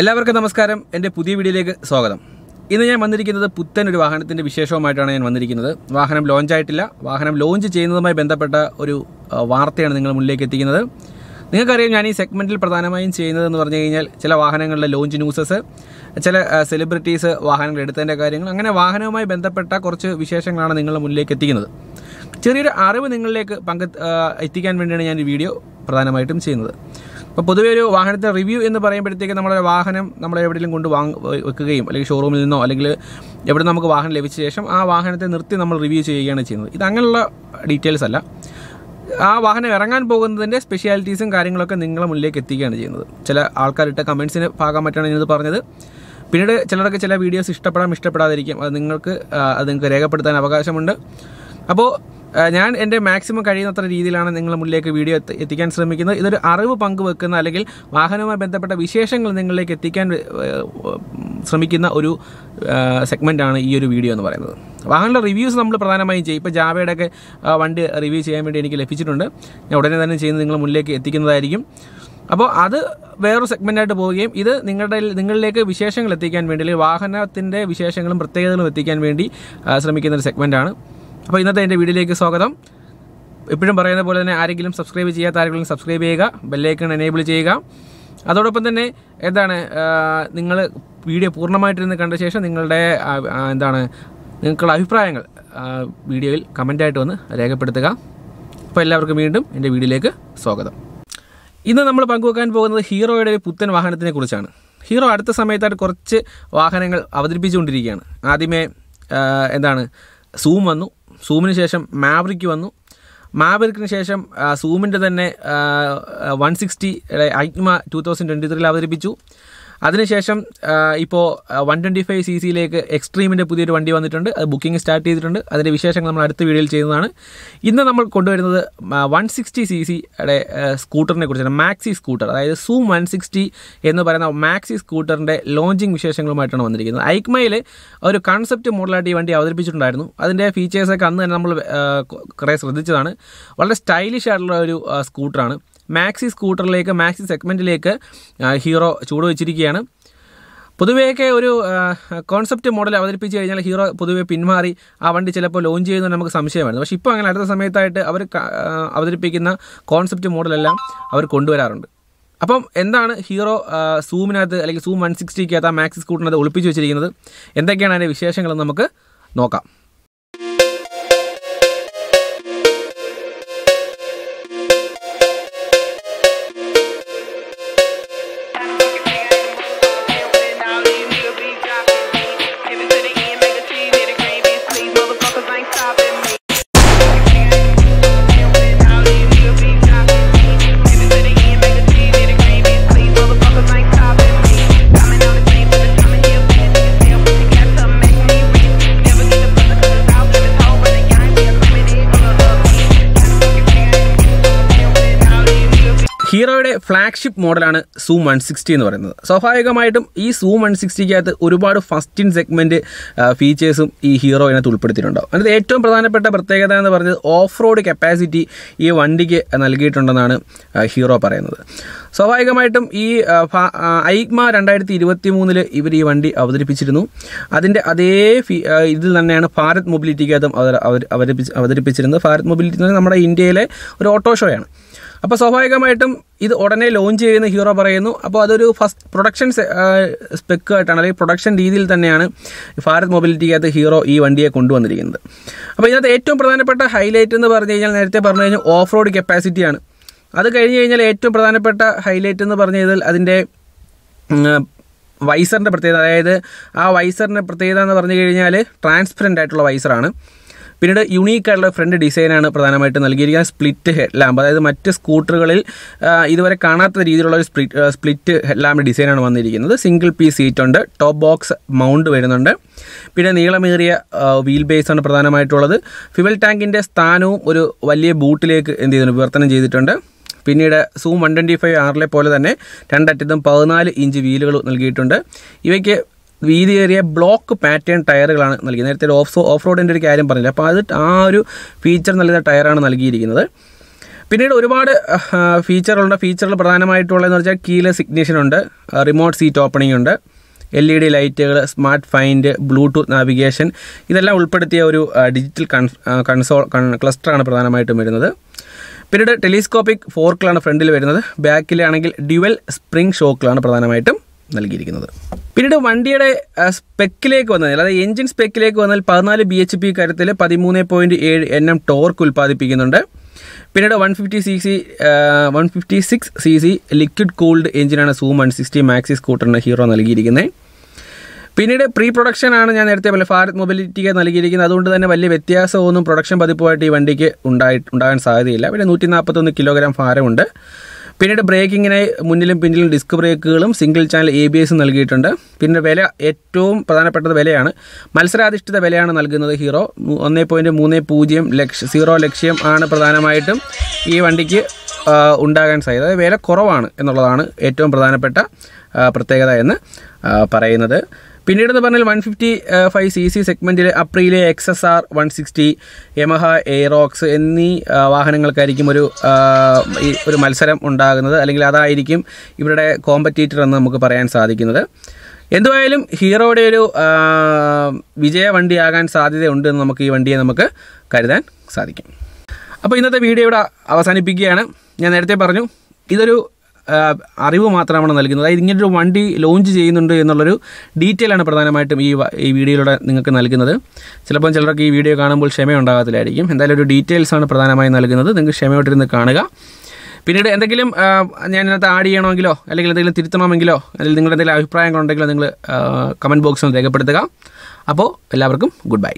എല്ലാവർക്കും നമസ്കാരം എൻ്റെ പുതിയ വീഡിയോയിലേക്ക് സ്വാഗതം ഇന്ന് ഞാൻ വന്നിരിക്കുന്നത് പുത്തൻ ഒരു വാഹനത്തിൻ്റെ വിശേഷവുമായിട്ടാണ് ഞാൻ വന്നിരിക്കുന്നത് വാഹനം ലോഞ്ച് ആയിട്ടില്ല വാഹനം ലോഞ്ച് ചെയ്യുന്നതുമായി ബന്ധപ്പെട്ട ഒരു വാർത്തയാണ് നിങ്ങൾ മുന്നിലേക്ക് എത്തിക്കുന്നത് നിങ്ങൾക്കറിയാം ഞാൻ ഈ സെഗ്മെൻറ്റിൽ പ്രധാനമായും ചെയ്യുന്നതെന്ന് പറഞ്ഞു കഴിഞ്ഞാൽ ചില വാഹനങ്ങളുടെ ലോഞ്ച് ന്യൂസസ് ചില സെലിബ്രിറ്റീസ് വാഹനങ്ങൾ എടുത്തതിൻ്റെ കാര്യങ്ങൾ അങ്ങനെ വാഹനവുമായി ബന്ധപ്പെട്ട കുറച്ച് വിശേഷങ്ങളാണ് നിങ്ങളുടെ മുന്നിലേക്ക് എത്തിക്കുന്നത് ചെറിയൊരു അറിവ് നിങ്ങളിലേക്ക് പങ്ക് എത്തിക്കാൻ വേണ്ടിയാണ് ഞാൻ ഈ വീഡിയോ പ്രധാനമായിട്ടും ചെയ്യുന്നത് അപ്പോൾ പൊതുവേ ഒരു വാഹനത്തിൻ്റെ റിവ്യൂ എന്ന് പറയുമ്പോഴത്തേക്ക് നമ്മളൊരു വാഹനം നമ്മൾ എവിടെയെങ്കിലും കൊണ്ട് വാങ്ങ വെക്കുകയും അല്ലെങ്കിൽ ഷോറൂമിൽ നിന്നോ അല്ലെങ്കിൽ എവിടെ നമുക്ക് വാഹനം ലഭിച്ച ശേഷം ആ വാഹനത്തെ നിർത്തി നമ്മൾ റിവ്യൂ ചെയ്യുകയാണ് ചെയ്യുന്നത് ഇത് അങ്ങനെയുള്ള ഡീറ്റെയിൽസ് അല്ല ആ വാഹനം ഇറങ്ങാൻ പോകുന്നതിൻ്റെ സ്പെഷ്യാലിറ്റീസും കാര്യങ്ങളൊക്കെ നിങ്ങളെ മുന്നിലേക്ക് എത്തിക്കുകയാണ് ചെയ്യുന്നത് ചില ആൾക്കാരിട്ട കമൻസിന് പറ്റണം ഞാനിത് പറഞ്ഞത് പിന്നീട് ചിലർക്ക് ചില വീഡിയോസ് ഇഷ്ടപ്പെടാം ഇഷ്ടപ്പെടാതിരിക്കും അത് നിങ്ങൾക്ക് അത് നിങ്ങൾക്ക് രേഖപ്പെടുത്താൻ അവകാശമുണ്ട് അപ്പോൾ ഞാൻ എൻ്റെ മാക്സിമം കഴിയുന്നത്ര രീതിയിലാണ് നിങ്ങളുടെ മുന്നിലേക്ക് വീഡിയോ എത്തിക്കാൻ ശ്രമിക്കുന്നത് ഇതൊരു അറിവ് പങ്കുവെക്കുന്ന അല്ലെങ്കിൽ വാഹനവുമായി ബന്ധപ്പെട്ട വിശേഷങ്ങൾ നിങ്ങളിലേക്ക് എത്തിക്കാൻ ശ്രമിക്കുന്ന ഒരു സെഗ്മെൻറ്റാണ് ഈ ഒരു വീഡിയോ എന്ന് പറയുന്നത് വാഹനങ്ങളുടെ റിവ്യൂസ് നമ്മൾ പ്രധാനമായും ചെയ്യും ഇപ്പോൾ ജാവയുടെ ഒക്കെ വണ്ടി റിവ്യൂ ചെയ്യാൻ വേണ്ടി എനിക്ക് ലഭിച്ചിട്ടുണ്ട് ഞാൻ ഉടനെ തന്നെ ചെയ്യുന്നത് നിങ്ങളുടെ മുന്നിലേക്ക് എത്തിക്കുന്നതായിരിക്കും അപ്പോൾ അത് വേറൊരു സെഗ്മെൻറ്റായിട്ട് പോവുകയും ഇത് നിങ്ങളുടെ നിങ്ങളിലേക്ക് വിശേഷങ്ങൾ എത്തിക്കാൻ വേണ്ടി അല്ലെങ്കിൽ വാഹനത്തിൻ്റെ വിശേഷങ്ങളും പ്രത്യേകതകളും എത്തിക്കാൻ വേണ്ടി ശ്രമിക്കുന്ന ഒരു സെഗ്മെൻറ്റാണ് അപ്പോൾ ഇന്നത്തെ എൻ്റെ വീഡിയോയിലേക്ക് സ്വാഗതം എപ്പോഴും പറയുന്ന പോലെ തന്നെ ആരെങ്കിലും സബ്സ്ക്രൈബ് ചെയ്യാത്ത ആരെങ്കിലും സബ്സ്ക്രൈബ് ചെയ്യുക ബെല്ലൈക്കൺ എനേബിൾ ചെയ്യുക അതോടൊപ്പം തന്നെ എന്താണ് നിങ്ങൾ വീഡിയോ പൂർണ്ണമായിട്ടിരുന്ന് കണ്ട ശേഷം നിങ്ങളുടെ എന്താണ് നിങ്ങൾക്കുള്ള അഭിപ്രായങ്ങൾ വീഡിയോയിൽ കമൻ്റായിട്ട് വന്ന് രേഖപ്പെടുത്തുക അപ്പോൾ എല്ലാവർക്കും വീണ്ടും എൻ്റെ വീഡിയോയിലേക്ക് സ്വാഗതം ഇന്ന് നമ്മൾ പങ്കുവെക്കാൻ പോകുന്നത് ഹീറോയുടെ ഒരു പുത്തൻ വാഹനത്തിനെ കുറിച്ചാണ് ഹീറോ അടുത്ത സമയത്തായിട്ട് കുറച്ച് വാഹനങ്ങൾ അവതരിപ്പിച്ചുകൊണ്ടിരിക്കുകയാണ് ആദ്യമേ എന്താണ് സൂം വന്നു സൂമിന് ശേഷം മാവറിക്ക് വന്നു മാവറിക്കിന് ശേഷം സൂമിൻ്റെ തന്നെ one sixty EICMA two thousand twenty ത്രീയിൽ അവതരിപ്പിച്ചു അതിനുശേഷം ഇപ്പോൾ വൺ ട്വൻറ്റി ഫൈവ് സി സിയിലേക്ക് എക്സ്ട്രീമിൻ്റെ പുതിയൊരു വണ്ടി വന്നിട്ടുണ്ട് അത് ബുക്കിംഗ് സ്റ്റാർട്ട് ചെയ്തിട്ടുണ്ട് അതിൻ്റെ വിശേഷങ്ങൾ നമ്മൾ അടുത്ത വീഡിയോയിൽ ചെയ്യുന്നതാണ് ഇന്ന് നമ്മൾ കൊണ്ടുവരുന്നത് വൺ സിക്സ്റ്റി സി സിയുടെ സ്കൂട്ടറിനെ കുറിച്ചാണ് മാക്സി സ്കൂട്ടർ അതായത് സൂം വൺ സിക്സ്റ്റി എന്ന് പറയുന്ന മാക്സി സ്കൂട്ടറിൻ്റെ ലോഞ്ചിങ് വിശേഷങ്ങളുമായിട്ടാണ് വന്നിരിക്കുന്നത് ഐക്മയിൽ ഒരു കൺസെപ്റ്റ് മോഡലായിട്ട് ഈ വണ്ടി അവതരിപ്പിച്ചിട്ടുണ്ടായിരുന്നു അതിൻ്റെ ഫീച്ചേഴ്സൊക്കെ അന്ന് തന്നെ നമ്മൾ കുറേ ശ്രദ്ധിച്ചതാണ് വളരെ സ്റ്റൈലിഷ് ആയിട്ടുള്ള ഒരു സ്കൂട്ടറാണ് മാക്സി സ്കൂട്ടറിലേക്ക് മാക്സി സെഗ്മെൻറ്റിലേക്ക് ഹീറോ ചൂട് വെച്ചിരിക്കുകയാണ് പൊതുവെയൊക്കെ ഒരു കോൺസെപ്റ്റ് മോഡൽ അവതരിപ്പിച്ച് കഴിഞ്ഞാൽ ഹീറോ പൊതുവെ പിന്മാറി ആ വണ്ടി ചിലപ്പോൾ ലോഞ്ച് ചെയ്യുന്നത് നമുക്ക് സംശയമായിരുന്നു പക്ഷേ ഇപ്പോൾ അങ്ങനെ അടുത്ത സമയത്തായിട്ട് അവർ അവതരിപ്പിക്കുന്ന കോൺസെപ്റ്റ് മോഡലെല്ലാം അവർ കൊണ്ടുവരാറുണ്ട് അപ്പം എന്താണ് ഹീറോ സൂമിനകത്ത് അല്ലെങ്കിൽ സൂം വൺ സിക്സ്റ്റിക്കകത്ത് ആ മാക്സ് സ്കൂട്ടിനകത്ത് ഒളിപ്പിച്ച് വെച്ചിരിക്കുന്നത് എന്തൊക്കെയാണ് അതിൻ്റെ വിശേഷങ്ങളെന്ന് നമുക്ക് നോക്കാം ഹീറോയുടെ ഫ്ലാഗ്ഷിപ്പ് മോഡലാണ് സൂം വൺ സിക്സ്റ്റി എന്ന് പറയുന്നത് സ്വാഭാവികമായിട്ടും ഈ സൂം വൺ സിക്സ്റ്റിക്കകത്ത് ഒരുപാട് ഫസ്റ്റ് ഇൻ സെഗ്മെൻറ്റ് ഫീച്ചേഴ്സും ഈ ഹീറോ ഇതിനകത്ത് ഉൾപ്പെടുത്തിയിട്ടുണ്ടാവും അതിൻ്റെ ഏറ്റവും പ്രധാനപ്പെട്ട പ്രത്യേകത എന്ന് പറഞ്ഞത് ഓഫ് റോഡ് കപ്പാസിറ്റി ഈ വണ്ടിക്ക് നൽകിയിട്ടുണ്ടെന്നാണ് ഹീറോ പറയുന്നത് സ്വാഭാവികമായിട്ടും ഈ ഐഗ്മ രണ്ടായിരത്തി ഇരുപത്തി മൂന്നിൽ ഇവർ ഈ വണ്ടി അവതരിപ്പിച്ചിരുന്നു അതിൻ്റെ അതേ ഇതിൽ തന്നെയാണ് ഭാരത് മൊബിലിറ്റിക്കകത്തും അവർ അവതരിപ്പിച്ച് അവതരിപ്പിച്ചിരുന്നത് ഭാരത് മൊബിലിറ്റി നമ്മുടെ ഇന്ത്യയിലെ ഒരു ഓട്ടോ ഷോയാണ് അപ്പോൾ സ്വാഭാവികമായിട്ടും ഇത് ഉടനെ ലോഞ്ച് ചെയ്യുന്ന ഹീറോ പറയുന്നു അപ്പോൾ അതൊരു ഫസ്റ്റ് പ്രൊഡക്ഷൻ സ്പെക്കായിട്ടാണ് അല്ലെങ്കിൽ പ്രൊഡക്ഷൻ രീതിയിൽ തന്നെയാണ് ഭാരത് അകത്ത് ഹീറോ ഈ വണ്ടിയെ കൊണ്ടുവന്നിരിക്കുന്നത് അപ്പോൾ ഇതിനകത്ത് ഏറ്റവും പ്രധാനപ്പെട്ട ഹൈലൈറ്റ് എന്ന് പറഞ്ഞു കഴിഞ്ഞാൽ നേരത്തെ പറഞ്ഞു കഴിഞ്ഞാൽ ഓഫ് റോഡ് കപ്പാസിറ്റിയാണ് അത് കഴിഞ്ഞ് കഴിഞ്ഞാൽ ഏറ്റവും പ്രധാനപ്പെട്ട ഹൈലൈറ്റ് എന്ന് പറഞ്ഞു കഴിഞ്ഞാൽ അതിൻ്റെ വൈസറിൻ്റെ പ്രത്യേകത അതായത് ആ വൈസറിൻ്റെ പ്രത്യേകത എന്ന് പറഞ്ഞു കഴിഞ്ഞാൽ ട്രാൻസ്പെറൻ്റ് ആയിട്ടുള്ള വൈസറാണ് പിന്നീട് യുണീക്ക് ആയിട്ടുള്ള ഫ്രണ്ട് ഡിസൈനാണ് പ്രധാനമായിട്ട് നൽകിയിരിക്കുന്നത് സ്പ്ലിറ്റ് ഹെഡ് ലാമ്പ് അതായത് മറ്റ് സ്കൂട്ടറുകളിൽ ഇതുവരെ കാണാത്ത രീതിയിലുള്ള ഒരു സ്പ്ലിറ്റ് സ്പ്ലിറ്റ് ഹെഡ് ലാമ്പ് ഡിസൈനാണ് വന്നിരിക്കുന്നത് സിംഗിൾ പീസ് സീറ്റ് ഉണ്ട് ടോപ്പ് ബോക്സ് മൗണ്ട് വരുന്നുണ്ട് പിന്നെ നീളമേറിയ വീൽ ബേസ് ആണ് പ്രധാനമായിട്ടുള്ളത് ഫ്യുവൽ ടാങ്കിൻ്റെ സ്ഥാനവും ഒരു വലിയ ബൂട്ടിലേക്ക് എന്ത് ചെയ്തു വിവർത്തനം ചെയ്തിട്ടുണ്ട് പിന്നീട് സൂം വൺ ട്വൻറ്റി ഫൈവ് ആറിലെ പോലെ തന്നെ രണ്ടറ്റത്തും പതിനാല് ഇഞ്ച് വീലുകൾ നൽകിയിട്ടുണ്ട് ഇവയ്ക്ക് വീതിയേറിയ ബ്ലോക്ക് പാറ്റേൺ ടയറുകളാണ് നൽകിയത് നേരത്തെ ഓഫ് ഓഫ് റോഡിൻ്റെ ഒരു കാര്യം പറഞ്ഞില്ല അപ്പോൾ അത് ആ ഒരു ഫീച്ചർ നൽകിയ ടയറാണ് നൽകിയിരിക്കുന്നത് പിന്നീട് ഒരുപാട് ഫീച്ചറുകളുണ്ട് ഫീച്ചറുകൾ പ്രധാനമായിട്ടുള്ളതെന്ന് വെച്ചാൽ കീലെ സിഗ്നേഷൻ ഉണ്ട് റിമോട്ട് സീറ്റ് ഓപ്പണിംഗ് ഉണ്ട് എൽ ഇ ഡി ലൈറ്റുകൾ സ്മാർട്ട് ഫൈൻഡ് ബ്ലൂടൂത്ത് നാവിഗേഷൻ ഇതെല്ലാം ഉൾപ്പെടുത്തിയ ഒരു ഡിജിറ്റൽ കൺസോൾ ക്ലസ്റ്ററാണ് പ്രധാനമായിട്ടും വരുന്നത് പിന്നീട് ടെലിസ്കോപ്പിക് ഫോർക്കിലാണ് ഫ്രണ്ടിൽ വരുന്നത് ബാക്കിലാണെങ്കിൽ ഡ്യുവൽ സ്പ്രിംഗ് ഷോക്കിലാണ് പ്രധാനമായിട്ടും നൽകിയിരിക്കുന്നത് പിന്നീട് വണ്ടിയുടെ സ്പെക്കിലേക്ക് വന്നാൽ അതായത് എഞ്ചിൻ സ്പെക്കിലേക്ക് വന്നാൽ പതിനാല് ബി എച്ച് പി കാര്യത്തിൽ പതിമൂന്ന് പോയിന്റ് ഏഴ് എൻ എം ടോർക്ക് ഉൽപ്പാദിപ്പിക്കുന്നുണ്ട് പിന്നീട് one fifty C C one fifty six C C liquid cooled എഞ്ചിനാണ് സൂം വൺ സിക്സ്റ്റി മാക്സി സ്കൂട്ടറിന് ഹീറോ നൽകിയിരിക്കുന്നത് പിന്നീട് പ്രീ പ്രൊഡക്ഷൻ ആണ് ഞാൻ നേരത്തെ പോലെ ഭാരത് മൊബിലിറ്റിക്ക് നൽകിയിരിക്കുന്നത് അതുകൊണ്ട് തന്നെ വലിയ വ്യത്യാസമൊന്നും പ്രൊഡക്ഷൻ പതിപ്പുമായിട്ട് ഈ വണ്ടിക്ക് ഉണ്ടായി ഉണ്ടാകാൻ സാധ്യതയില്ല പിന്നെ നൂറ്റി നാൽപ്പത്തൊന്ന് കിലോഗ്രാം ഭാരമുണ്ട് പിന്നീട് ബ്രേക്കിങ്ങിനായി മുന്നിലും പിന്നിലും ഡിസ്ക് ബ്രേക്കുകളും single channel A B S നൽകിയിട്ടുണ്ട് പിന്നെ വില ഏറ്റവും പ്രധാനപ്പെട്ടത് വിലയാണ് മത്സരാധിഷ്ഠിത വിലയാണ് നൽകുന്നത് ഹീറോ ഒന്നേ പോയിൻറ്റ് മൂന്ന് പൂജ്യം ലക്ഷ സീറോ ലക്ഷ്യം ആണ് പ്രധാനമായിട്ടും ഈ വണ്ടിക്ക് ഉണ്ടാകാൻ സാധ്യത അതായത് വില കുറവാണ് എന്നുള്ളതാണ് ഏറ്റവും പ്രധാനപ്പെട്ട പ്രത്യേകത എന്ന് പറയുന്നത് പിന്നീട് എന്ന് പറഞ്ഞാൽ one fifty five C C സെഗ്മെൻറ്റിൽ Aprilia X S R one sixty Yamaha Aerox എന്നീ വാഹനങ്ങൾക്കായിരിക്കും ഒരു ഒരു മത്സരം ഉണ്ടാകുന്നത് അല്ലെങ്കിൽ അതായിരിക്കും ഇവരുടെ കോമ്പറ്റീറ്റർ എന്ന് നമുക്ക് പറയാൻ സാധിക്കുന്നത് എന്തുവായാലും ഹീറോയുടെ ഒരു വിജയ വണ്ടിയാകാൻ സാധ്യതയുണ്ട് എന്ന് നമുക്ക് ഈ വണ്ടിയെ നമുക്ക് കരുതാൻ സാധിക്കും അപ്പോൾ ഇന്നത്തെ വീഡിയോ ഇവിടെ അവസാനിപ്പിക്കുകയാണ് ഞാൻ നേരത്തെ പറഞ്ഞു ഇതൊരു അറിവ് മാത്രമാണ് നൽകുന്നത് അതായത് ഇങ്ങനൊരു വണ്ടി ലോഞ്ച് ചെയ്യുന്നുണ്ട് എന്നുള്ളൊരു ഡീറ്റെയിൽ ആണ് പ്രധാനമായിട്ടും ഈ ഈ വീഡിയോയിലൂടെ നിങ്ങൾക്ക് നൽകുന്നത് ചിലപ്പം ചിലർക്ക് ഈ വീഡിയോ കാണുമ്പോൾ ക്ഷമയുണ്ടാകത്തില്ലായിരിക്കും എന്തായാലും ഒരു ഡീറ്റെയിൽസ് ആണ് പ്രധാനമായും നൽകുന്നത് നിങ്ങൾക്ക് ക്ഷമയോട്ടിരുന്ന് കാണുക പിന്നീട് എന്തെങ്കിലും ഞാൻ ഇതിനകത്ത് ആഡ് ചെയ്യണമെങ്കിലോ അല്ലെങ്കിൽ എന്തെങ്കിലും തിരുത്തണമെങ്കിലോ അല്ലെങ്കിൽ നിങ്ങളുടെ എന്തെങ്കിലും അഭിപ്രായങ്ങളുണ്ടെങ്കിലോ നിങ്ങൾ കമൻറ്റ് ബോക്സിൽ രേഖപ്പെടുത്തുക അപ്പോൾ എല്ലാവർക്കും ഗുഡ് ബൈ